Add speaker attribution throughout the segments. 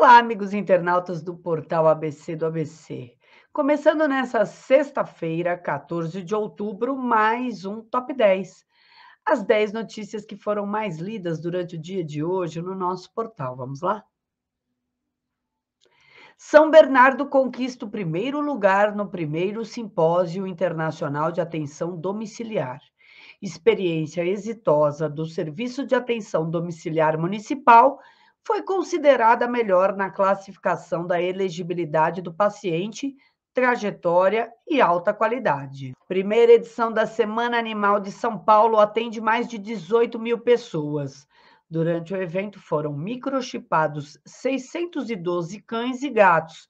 Speaker 1: Olá, amigos internautas do portal ABC do ABC. Começando nessa sexta-feira, 14 de outubro, mais um Top 10. As 10 notícias que foram mais lidas durante o dia de hoje no nosso portal. Vamos lá? São Bernardo conquista o primeiro lugar no primeiro Simpósio Internacional de Atenção Domiciliar. Experiência exitosa do Serviço de Atenção Domiciliar Municipal foi considerada melhor na classificação da elegibilidade do paciente, trajetória e alta qualidade. Primeira edição da Semana Animal de São Paulo atende mais de 18 mil pessoas. Durante o evento foram microchipados 612 cães e gatos.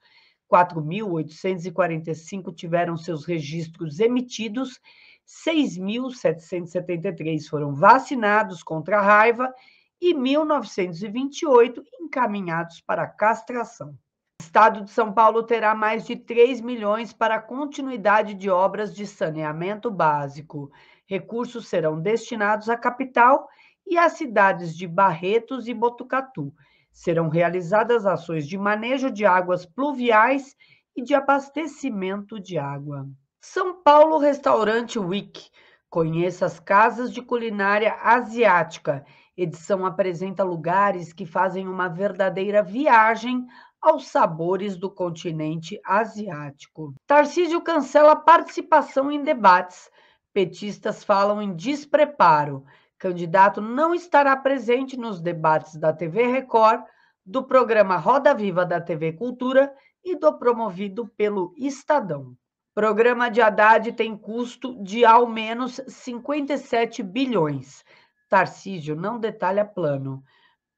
Speaker 1: 4.845 tiveram seus registros emitidos, 6.773 foram vacinados contra a raiva e 1928 encaminhados para castração. O Estado de São Paulo terá mais de 3 milhões para continuidade de obras de saneamento básico. Recursos serão destinados à capital e às cidades de Barretos e Botucatu. Serão realizadas ações de manejo de águas pluviais e de abastecimento de água. São Paulo Restaurante Week Conheça as casas de culinária asiática. Edição apresenta lugares que fazem uma verdadeira viagem aos sabores do continente asiático. Tarcísio cancela participação em debates. Petistas falam em despreparo. Candidato não estará presente nos debates da TV Record, do programa Roda Viva da TV Cultura e do promovido pelo Estadão. Programa de Haddad tem custo de ao menos 57 bilhões. Tarcísio não detalha plano.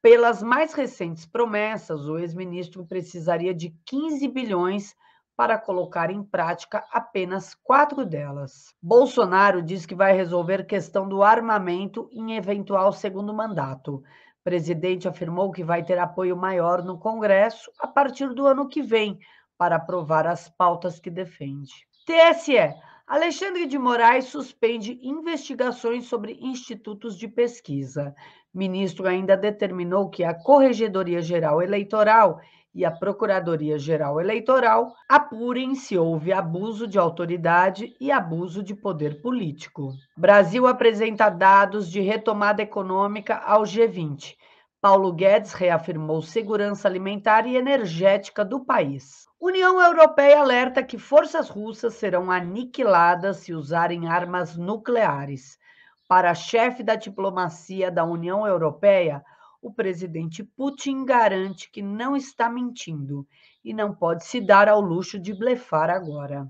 Speaker 1: Pelas mais recentes promessas, o ex-ministro precisaria de 15 bilhões para colocar em prática apenas quatro delas. Bolsonaro diz que vai resolver questão do armamento em eventual segundo mandato. O presidente afirmou que vai ter apoio maior no Congresso a partir do ano que vem, para aprovar as pautas que defende. TSE. Alexandre de Moraes suspende investigações sobre institutos de pesquisa. Ministro ainda determinou que a Corregedoria Geral Eleitoral e a Procuradoria Geral Eleitoral apurem se houve abuso de autoridade e abuso de poder político. Brasil apresenta dados de retomada econômica ao G20 Paulo Guedes reafirmou segurança alimentar e energética do país. União Europeia alerta que forças russas serão aniquiladas se usarem armas nucleares. Para chefe da diplomacia da União Europeia, o presidente Putin garante que não está mentindo e não pode se dar ao luxo de blefar agora.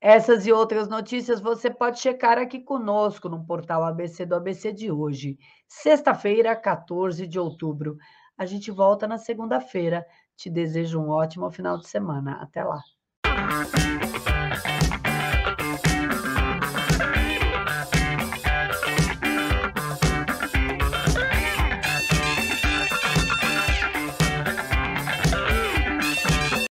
Speaker 1: Essas e outras notícias você pode checar aqui conosco no portal ABC do ABC de hoje, sexta-feira, 14 de outubro. A gente volta na segunda-feira. Te desejo um ótimo final de semana. Até lá.